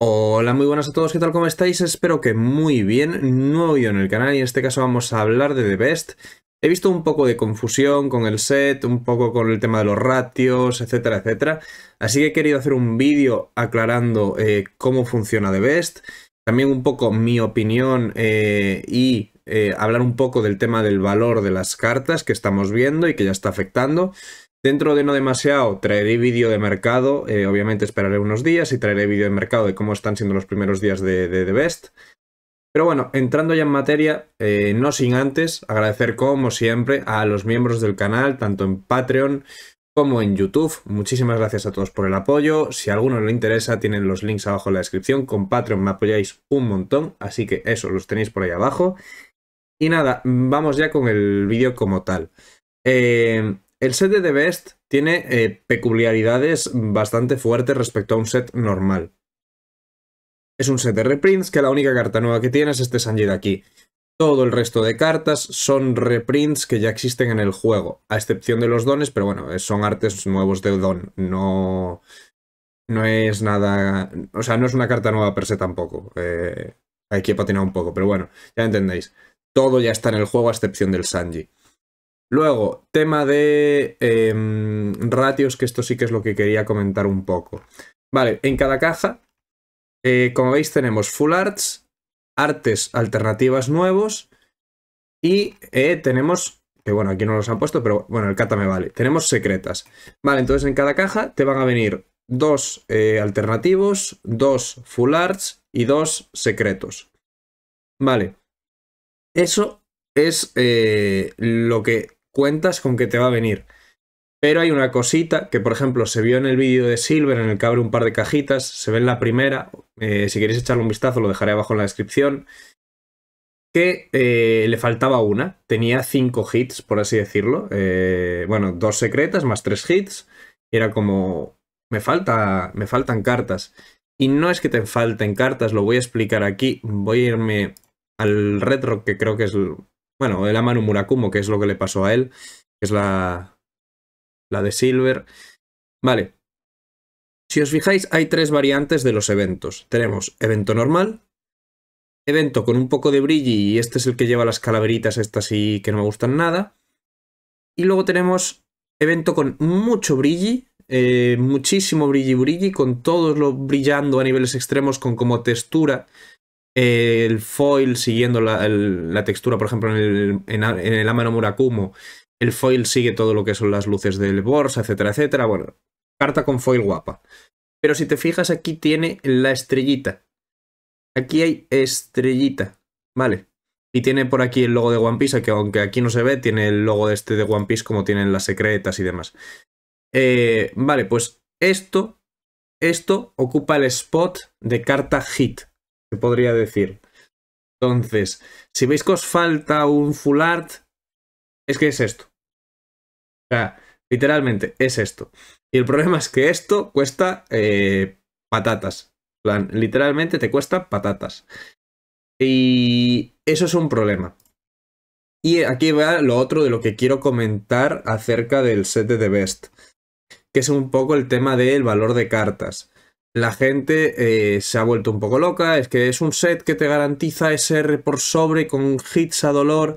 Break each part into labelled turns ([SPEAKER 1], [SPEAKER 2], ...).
[SPEAKER 1] Hola, muy buenas a todos, ¿qué tal? ¿Cómo estáis? Espero que muy bien. Nuevo vídeo en el canal y en este caso vamos a hablar de The Best. He visto un poco de confusión con el set, un poco con el tema de los ratios, etcétera, etcétera. Así que he querido hacer un vídeo aclarando eh, cómo funciona The Best, también un poco mi opinión eh, y eh, hablar un poco del tema del valor de las cartas que estamos viendo y que ya está afectando. Dentro de no demasiado traeré vídeo de mercado, eh, obviamente esperaré unos días y traeré vídeo de mercado de cómo están siendo los primeros días de, The Best. Pero bueno, entrando ya en materia, eh, no sin antes agradecer como siempre a los miembros del canal, tanto en Patreon como en YouTube. Muchísimas gracias a todos por el apoyo. Si a alguno le interesa, tienen los links abajo en la descripción. Con Patreon me apoyáis un montón, así que eso, los tenéis por ahí abajo. Y nada, vamos ya con el vídeo como tal. Eh, el set de The Best tiene eh, peculiaridades bastante fuertes respecto a un set normal. Es un set de reprints que la única carta nueva que tiene es este Sanji de aquí. Todo el resto de cartas son reprints que ya existen en el juego, a excepción de los dones, pero bueno, eh, son artes nuevos de don, no, no es nada. O sea, no es una carta nueva per se tampoco. Eh, hay que patinar un poco, pero bueno, ya entendéis. Todo ya está en el juego a excepción del Sanji. Luego, tema de em, ratios, que esto sí que es lo que quería comentar un poco. Vale, en cada caja, eh, como veis, tenemos full arts, artes alternativas nuevos y eh, tenemos, que bueno, aquí no los han puesto, pero bueno, el cata me vale, tenemos secretas. Vale, entonces en cada caja te van a venir dos eh, alternativos, dos full arts y dos secretos. Vale, eso es lo que cuentas con que te va a venir. Pero hay una cosita que, por ejemplo, se vio en el vídeo de Silver, en el que abre un par de cajitas, se ve en la primera, eh, si queréis echarle un vistazo lo dejaré abajo en la descripción, que eh, le faltaba una, tenía cinco hits, por así decirlo, eh, bueno, dos secretas más tres hits, era como, me, falta, me faltan cartas. Y no es que te falten cartas, lo voy a explicar aquí, voy a irme al retro, que creo que es bueno, el Amanu Murakumo, que es lo que le pasó a él, que es la, la de Silver. Vale. Si os fijáis, hay tres variantes de los eventos. Tenemos evento normal, evento con un poco de brilli y este es el que lleva las calaveritas estas y que no me gustan nada. Y luego tenemos evento con mucho brilli, eh, muchísimo brilli brilli, con todo lo brillando a niveles extremos, con como textura el foil siguiendo la, textura, por ejemplo, en el, en, el Amano Murakumo, el foil sigue todo lo que son las luces del Borsa, etcétera, etcétera. Bueno, carta con foil guapa. Pero si te fijas, aquí tiene la estrellita. Aquí hay estrellita, ¿vale? Y tiene por aquí el logo de One Piece, que aunque aquí no se ve, tiene el logo de este de One Piece como tienen las secretas y demás. Eh, vale, pues esto, esto ocupa el spot de carta hit, podría decir. Entonces, si veis que os falta un full art, es que es esto. literalmente es esto. Y el problema es que esto cuesta eh, patatas. literalmente te cuesta patatas. Y eso es un problema. Y aquí va lo otro de lo que quiero comentar acerca del set de The Best, que es un poco el tema del valor de cartas la gente eh, se ha vuelto un poco loca. Es que es un set que te garantiza SR por sobre con hits a dolor.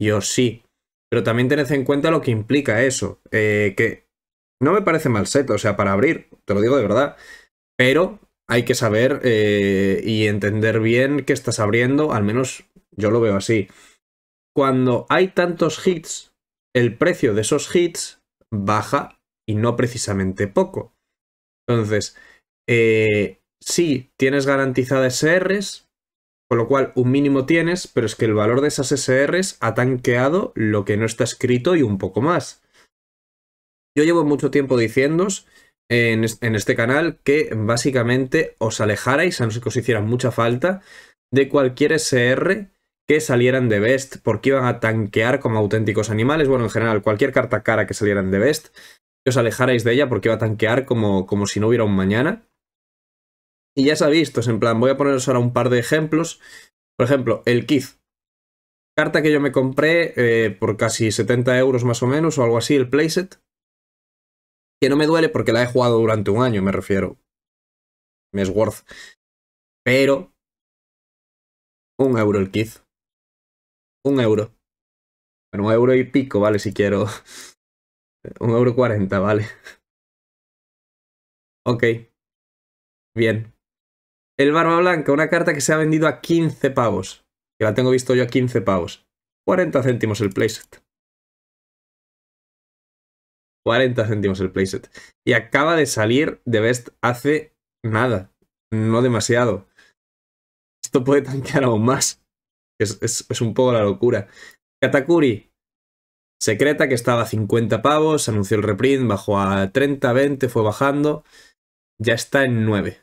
[SPEAKER 1] Yo oh, sí. Pero también tened en cuenta lo que implica eso. Eh, que no me parece mal set, o sea, para abrir, te lo digo de verdad. Pero hay que saber eh, y entender bien qué estás abriendo, al menos yo lo veo así. Cuando hay tantos hits, el precio de esos hits baja y no precisamente poco. Entonces, eh, sí, tienes garantizadas SRs, con lo cual un mínimo tienes, pero es que el valor de esas SRs ha tanqueado lo que no está escrito y un poco más. Yo llevo mucho tiempo diciéndos en, este canal que básicamente os alejarais, a no ser que os hicieran mucha falta, de cualquier SR que salieran de Best, porque iban a tanquear como auténticos animales. Bueno, en general, cualquier carta cara que salieran de Best, que os alejarais de ella porque iba a tanquear como, como si no hubiera un mañana. Y ya se ha visto, es en plan, voy a poneros ahora un par de ejemplos. Por ejemplo, el Kith. Carta que yo me compré eh, por casi 70 euros más o menos, o algo así, el playset. Que no me duele porque la he jugado durante un año, me refiero. Me es worth. Pero... Un euro el Kith. Un euro. Bueno, un euro y pico, vale, si quiero. Un euro cuarenta, vale. Ok. Bien. El Barba Blanca, una carta que se ha vendido a 15 pavos. Que la tengo visto yo a 15 pavos. 40 céntimos el playset. 40 céntimos el playset. Y acaba de salir de Best hace nada. No demasiado. Esto puede tanquear aún más. Es, es un poco la locura. Katakuri. Secreta que estaba a 50 pavos. Anunció el reprint. Bajó a 30, 20. Fue bajando. Ya está en 9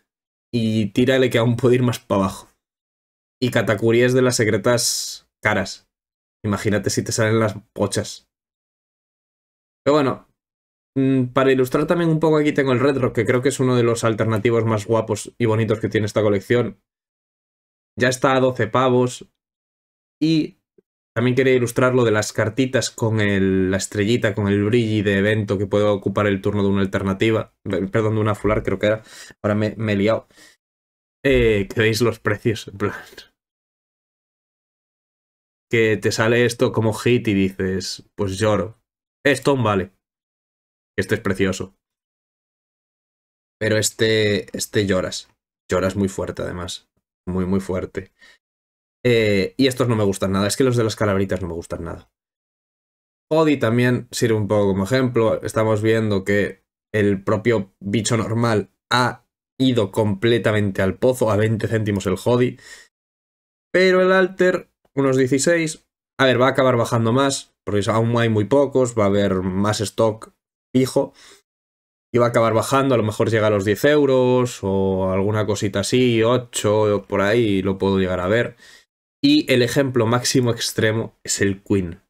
[SPEAKER 1] y tírale que aún puede ir más para abajo. Y Katakuri es de las secretas caras. Imagínate si te salen las pochas. Pero bueno, mm, para ilustrar también un poco aquí tengo el Red Rock, que creo que es uno de los alternativos más guapos y bonitos que tiene esta colección. Ya está a 12 pavos. Y también quería ilustrar lo de las cartitas con la estrellita, con el brilli de evento que puede ocupar el turno de una alternativa. Perdón, de una fular creo que era. Ahora me, he liado. Eh, que veis los precios, Que te sale esto como hit y dices, pues lloro. Esto vale. Este es precioso. Pero este, este lloras. Lloras muy fuerte además. Muy, muy fuerte. Eh, y estos no me gustan nada. Es que los de las calabritas no me gustan nada. Odi también sirve un poco como ejemplo. Estamos viendo que el propio bicho normal ha ido completamente al pozo, a 20 céntimos el Hodi. Pero el Alter, unos 16. A ver, va a acabar bajando más, porque aún hay muy pocos, va a haber más stock fijo. Y va a acabar bajando, a lo mejor llega a los 10 euros o alguna cosita así, 8 por ahí, lo puedo llegar a ver. Y el ejemplo máximo extremo es el Queen.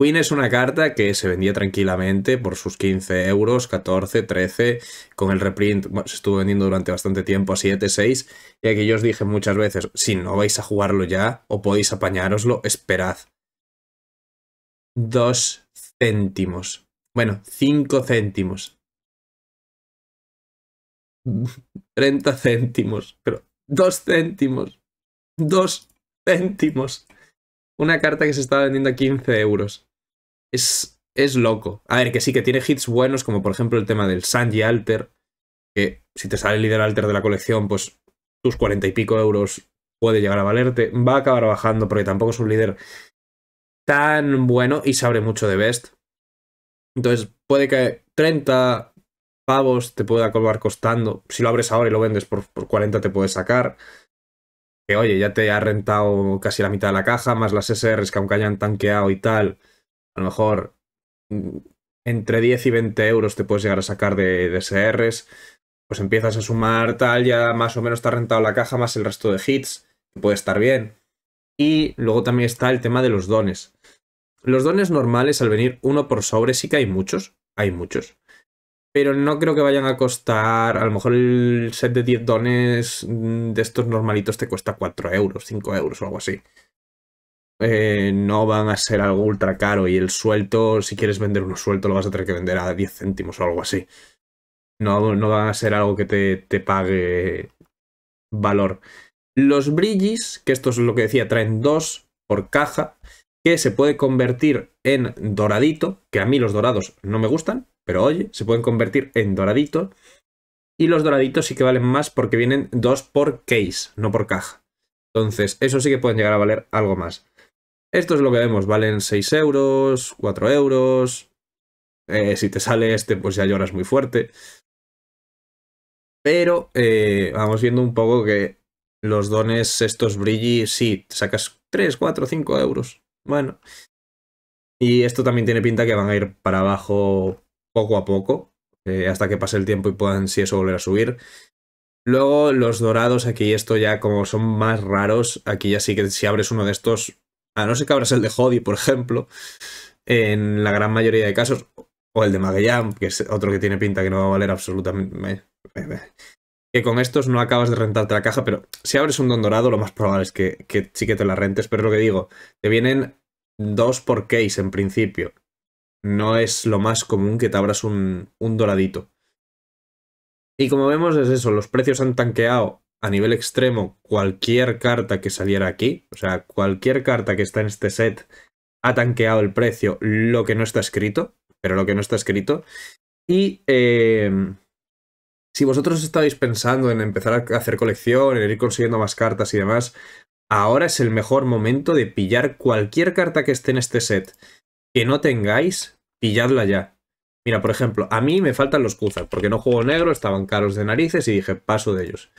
[SPEAKER 1] Queen es una carta que se vendía tranquilamente por sus 15 euros, 14, 13, con el reprint se estuvo vendiendo durante bastante tiempo a 7, 6, y aquí yo os dije muchas veces, si no vais a jugarlo ya o podéis apañároslo, esperad. Dos céntimos. Bueno, cinco céntimos. 30 céntimos, pero dos céntimos. dos céntimos. Una carta que se estaba vendiendo a 15 euros. Es, es loco. A ver, que sí, que tiene hits buenos, como por ejemplo el tema del Sanji Alter, que si te sale el líder Alter de la colección, pues tus 40 y pico euros puede llegar a valerte. Va a acabar bajando porque tampoco es un líder tan bueno y sabe mucho de best. Entonces, puede que 30 pavos te pueda acabar costando. Si lo abres ahora y lo vendes por, por 40 te puedes sacar que oye, ya te ha rentado casi la mitad de la caja, más las SRs que aunque hayan tanqueado y tal, a lo mejor mm, entre 10 y 20 euros te puedes llegar a sacar de, SRs, pues empiezas a sumar tal, ya más o menos está rentado la caja, más el resto de hits, puede estar bien. Y luego también está el tema de los dones. Los dones normales al venir uno por sobre sí que hay muchos, hay muchos. Pero no creo que vayan a costar. A lo mejor el set de 10 dones mm, de estos normalitos te cuesta 4 euros, 5 euros o algo así. Eh, no van a ser algo ultra caro. Y el suelto, si quieres vender uno suelto, lo vas a tener que vender a 10 céntimos o algo así. No, no van a ser algo que te, te pague valor. Los brillis, que esto es lo que decía, traen dos por caja que se puede convertir en doradito, que a mí los dorados no me gustan, pero oye, se pueden convertir en doradito. Y los doraditos sí que valen más porque vienen dos por case, no por caja. Entonces, eso sí que pueden llegar a valer algo más. Esto es lo que vemos, valen 6 euros, 4 euros. Eh, si te sale este, pues ya lloras muy fuerte. Pero eh, vamos viendo un poco que los dones, estos brilli, sí, te sacas 3, 4, 5 euros. Bueno. Y esto también tiene pinta que van a ir para abajo poco a poco, eh, hasta que pase el tiempo y puedan, si eso, volver a subir. Luego, los dorados, aquí esto ya como son más raros, aquí ya sí que si abres uno de estos, a no sé que abras el de hobby por ejemplo, en la gran mayoría de casos, o el de Magellan, que es otro que tiene pinta que no va a valer absolutamente... Eh, eh, que con estos no acabas de rentarte la caja, pero si abres un don dorado, lo más probable es que, que sí que te la rentes, pero es lo que digo, te vienen dos por case en principio. No es lo más común que te abras un, un doradito. Y como vemos es eso, los precios han tanqueado a nivel extremo cualquier carta que saliera aquí. O sea, cualquier carta que está en este set ha tanqueado el precio, lo que no está escrito, pero lo que no está escrito. Y em, si vosotros estáis pensando en empezar a hacer colección, en ir consiguiendo más cartas y demás, ahora es el mejor momento de pillar cualquier carta que esté en este set. Que no tengáis, pilladla ya. Mira, por ejemplo, a mí me faltan los Kuzans, porque no juego negro, estaban caros de narices y dije, paso de ellos.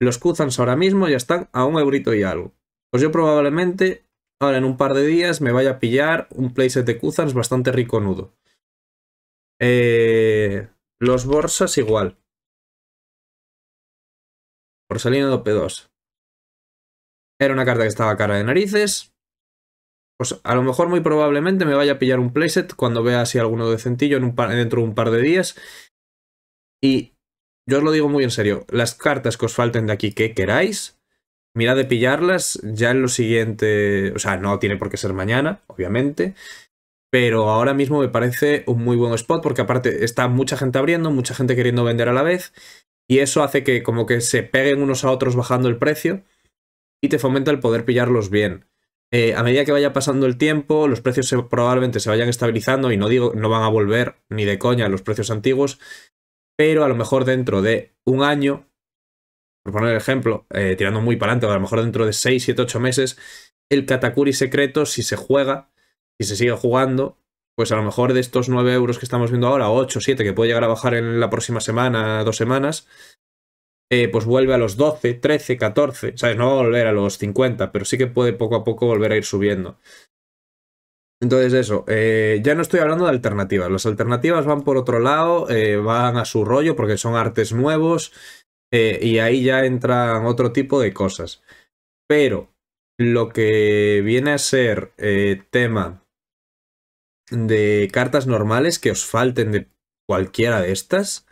[SPEAKER 1] Los Kuzans ahora mismo ya están a un eurito y algo. Pues yo probablemente, ahora en un par de días, me vaya a pillar un playset de Kuzans bastante rico nudo. Eh, los Borsas igual. Borsalino de P2. Era una carta que estaba cara de narices. Pues a lo mejor muy probablemente me vaya a pillar un playset cuando vea si alguno decentillo en dentro de un par de días. Y yo os lo digo muy en serio, las cartas que os falten de aquí que queráis, mirad de pillarlas ya en lo siguiente, o sea, no tiene por qué ser mañana, obviamente, pero ahora mismo me parece un muy buen spot porque aparte está mucha gente abriendo, mucha gente queriendo vender a la vez y eso hace que como que se peguen unos a otros bajando el precio y te fomenta el poder pillarlos bien. Eh, a medida que vaya pasando el tiempo, los precios probablemente se vayan estabilizando y no digo, no van a volver ni de coña los precios antiguos, pero a lo mejor dentro de un año, por poner el ejemplo, eh, tirando muy para adelante, a lo mejor dentro de 6, 7, 8 meses, el Katakuri secreto, si se juega, si se sigue jugando, pues a lo mejor de estos 9 euros que estamos viendo ahora, 8, 7, que puede llegar a bajar en la próxima semana, dos semanas, eh, pues vuelve a los 12, 13, 14, ¿sabes? No va a volver a los 50, pero sí que puede poco a poco volver a ir subiendo. Entonces eso, eh, ya no estoy hablando de alternativas, las alternativas van por otro lado, eh, van a su rollo porque son artes nuevos y ahí ya entran otro tipo de cosas. Pero lo que viene a ser tema de cartas normales que os falten de cualquiera de estas,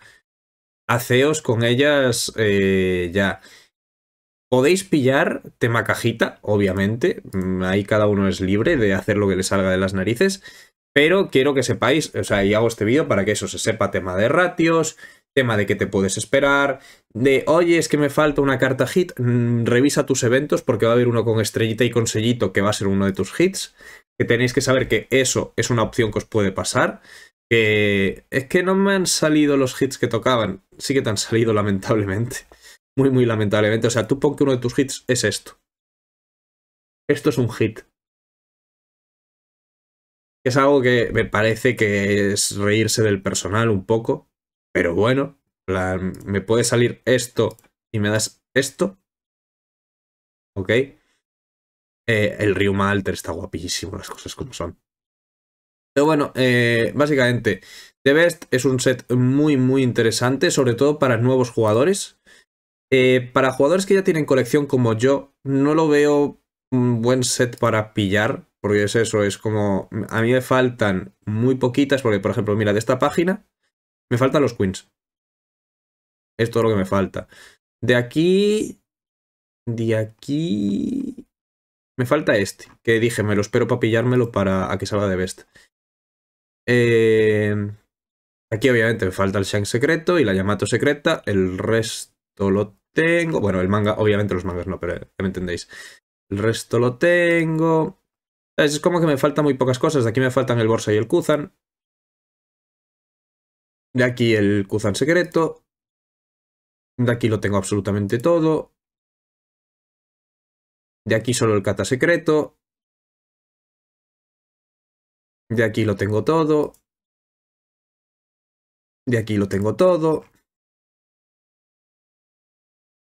[SPEAKER 1] haceos con ellas eh, ya. Podéis pillar tema cajita, obviamente. Mm, ahí cada uno es libre de hacer lo que le salga de las narices. Pero quiero que sepáis, o sea, y hago este vídeo para que eso se sepa tema de ratios, tema de que te puedes esperar, de oye, es que me falta una carta hit, mm, revisa tus eventos porque va a haber uno con estrellita y con sellito que va a ser uno de tus hits, que tenéis que saber que eso es una opción que os puede pasar, que es que no me han salido los hits que tocaban. Sí que te han salido, lamentablemente. Muy, muy lamentablemente. O sea, tú pon que uno de tus hits es esto. Esto es un hit. Es algo que me parece que es reírse del personal un poco. Pero bueno, me puede salir esto y me das esto. ¿Ok? Eh, el Ryuma Alter está guapísimo, las cosas como son bueno, eh, básicamente, The Best es un set muy, muy interesante, sobre todo para nuevos jugadores. Eh, para jugadores que ya tienen colección como yo, no lo veo un buen set para pillar, porque es eso, es como... A mí me faltan muy poquitas, porque por ejemplo, mira, de esta página me faltan los queens. Es todo lo que me falta. De aquí... De aquí... Me falta este, que dije, me lo espero para pillármelo para que salga de best. Em, aquí obviamente me falta el Shang secreto y la Yamato secreta. El resto lo tengo. Bueno, el manga, obviamente los mangas no, pero ya me entendéis. El resto lo tengo. Es como que me faltan muy pocas cosas. De aquí me faltan el Borsa y el Kuzan. De aquí el Kuzan secreto. De aquí lo tengo absolutamente todo. De aquí solo el Kata secreto. De aquí lo tengo todo. De aquí lo tengo todo.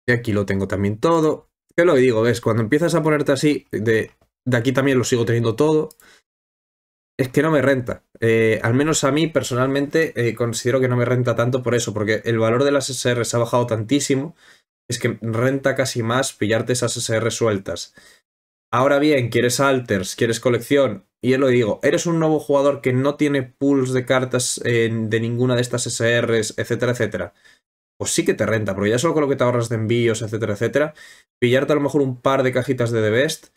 [SPEAKER 1] De aquí lo tengo también todo. ¿Qué lo digo? ¿Ves? Cuando empiezas a ponerte así, de, de aquí también lo sigo teniendo todo. Es que no me renta. Eh, al menos a mí personalmente eh, considero que no me renta tanto por eso, porque el valor de las SRs ha bajado tantísimo, es que renta casi más pillarte esas SR sueltas. Ahora bien, quieres alters, quieres colección, y yo lo digo, eres un nuevo jugador que no tiene pools de cartas eh, de ninguna de estas SRs, etcétera, etcétera, pues sí que te renta, porque ya solo con lo que te ahorras de envíos, etcétera, etcétera, pillarte a lo mejor un par de cajitas de The Best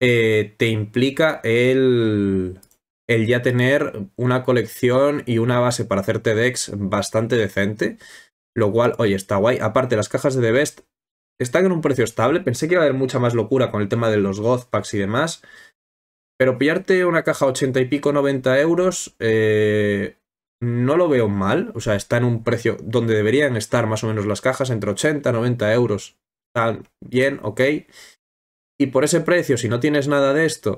[SPEAKER 1] eh, te implica el, el ya tener una colección y una base para hacerte decks bastante decente, lo cual, oye, está guay. Aparte, las cajas de The Best están en un precio estable, pensé que iba a haber mucha más locura con el tema de los Goth Packs y demás, pero pillarte una caja 80 y pico, 90 euros, eh, no lo veo mal. O sea, está en un precio donde deberían estar más o menos las cajas, entre 80 y 90 euros. Están bien, ok. Y por ese precio, si no tienes nada de esto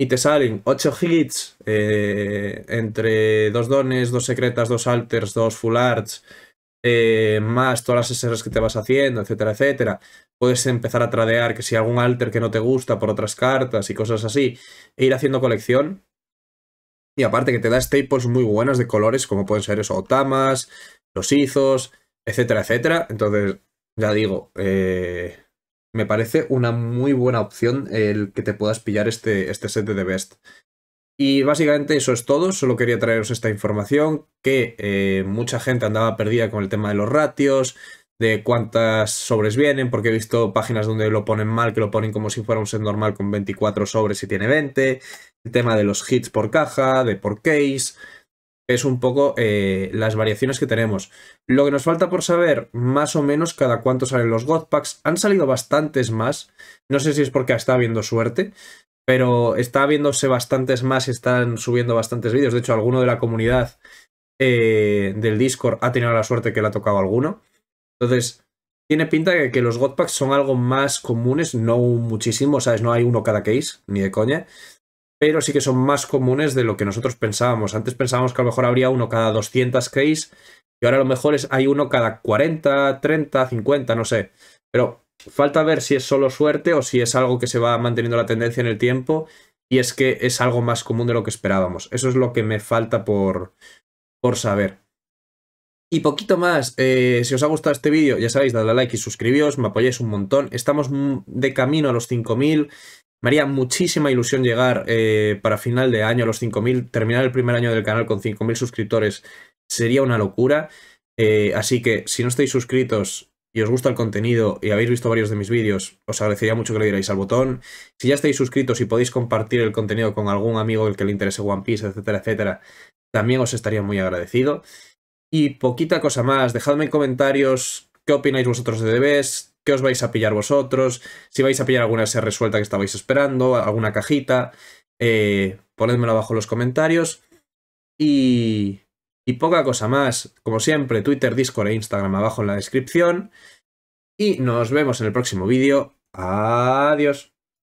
[SPEAKER 1] y te salen 8 hits eh, entre dos dones, dos secretas, dos alters, dos full arts, eh, más todas las SRs que te vas haciendo, etcétera, etcétera, puedes empezar a tradear que si algún alter que no te gusta por otras cartas y cosas así, e ir haciendo colección. Y aparte que te da staples muy buenas de colores, como pueden ser eso, Otamas, los Izos, etcétera, etcétera. Entonces, ya digo, eh, me parece una muy buena opción el que te puedas pillar este, este set de The Best. Y básicamente eso es todo, solo quería traeros esta información, que eh, mucha gente andaba perdida con el tema de los ratios, de cuántas sobres vienen, porque he visto páginas donde lo ponen mal, que lo ponen como si fuera un set normal con 24 sobres y tiene 20, el tema de los hits por caja, de por case, es un poco eh, las variaciones que tenemos. Lo que nos falta por saber, más o menos, cada cuánto salen los godpacks Han salido bastantes más. No sé si es porque está habiendo suerte, pero está viéndose bastantes más, están subiendo bastantes vídeos. De hecho, alguno de la comunidad eh, del Discord ha tenido la suerte que le ha tocado alguno. Entonces, tiene pinta de que los Godpacks son algo más comunes, no muchísimo, ¿sabes? No hay uno cada case, ni de coña. Pero sí que son más comunes de lo que nosotros pensábamos. Antes pensábamos que a lo mejor habría uno cada 200 case y ahora a lo mejor es, hay uno cada 40, 30, 50, no sé. Pero falta ver si es solo suerte o si es algo que se va manteniendo la tendencia en el tiempo y es que es algo más común de lo que esperábamos. Eso es lo que me falta por, por saber. Y poquito más, eh, si os ha gustado este vídeo, ya sabéis, dadle a like y suscribíos, me apoyáis un montón. Estamos de camino a los 5000. Me haría muchísima ilusión llegar eh, para final de año a los 5000. Terminar el primer año del canal con 5000 suscriptores sería una locura. Eh, así que si no estáis suscritos y os gusta el contenido y habéis visto varios de mis vídeos, os agradecería mucho que le dierais al botón. Si ya estáis suscritos y podéis compartir el contenido con algún amigo el que le interese One Piece, etcétera, etcétera, también os estaría muy agradecido. Y poquita cosa más, dejadme en comentarios qué opináis vosotros de DBs, qué os vais a pillar vosotros, si vais a pillar alguna ser resuelta que estabais esperando, alguna cajita, eh, ponedmelo abajo en los comentarios. Y, y poca cosa más, como siempre, Twitter, Discord e Instagram abajo en la descripción. Y nos vemos en el próximo vídeo. Adiós.